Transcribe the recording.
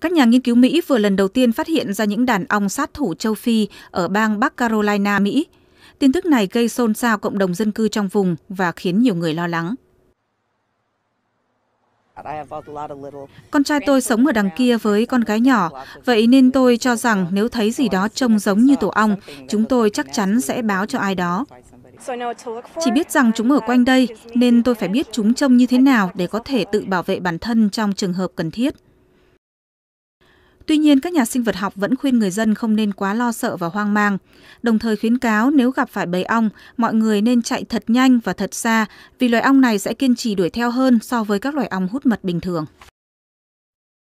Các nhà nghiên cứu Mỹ vừa lần đầu tiên phát hiện ra những đàn ong sát thủ châu Phi ở bang Bắc Carolina, Mỹ. Tin tức này gây xôn xao cộng đồng dân cư trong vùng và khiến nhiều người lo lắng. Con trai tôi sống ở đằng kia với con gái nhỏ, vậy nên tôi cho rằng nếu thấy gì đó trông giống như tổ ong, chúng tôi chắc chắn sẽ báo cho ai đó. Chỉ biết rằng chúng ở quanh đây, nên tôi phải biết chúng trông như thế nào để có thể tự bảo vệ bản thân trong trường hợp cần thiết. Tuy nhiên, các nhà sinh vật học vẫn khuyên người dân không nên quá lo sợ và hoang mang, đồng thời khuyến cáo nếu gặp phải bầy ong, mọi người nên chạy thật nhanh và thật xa vì loài ong này sẽ kiên trì đuổi theo hơn so với các loài ong hút mật bình thường.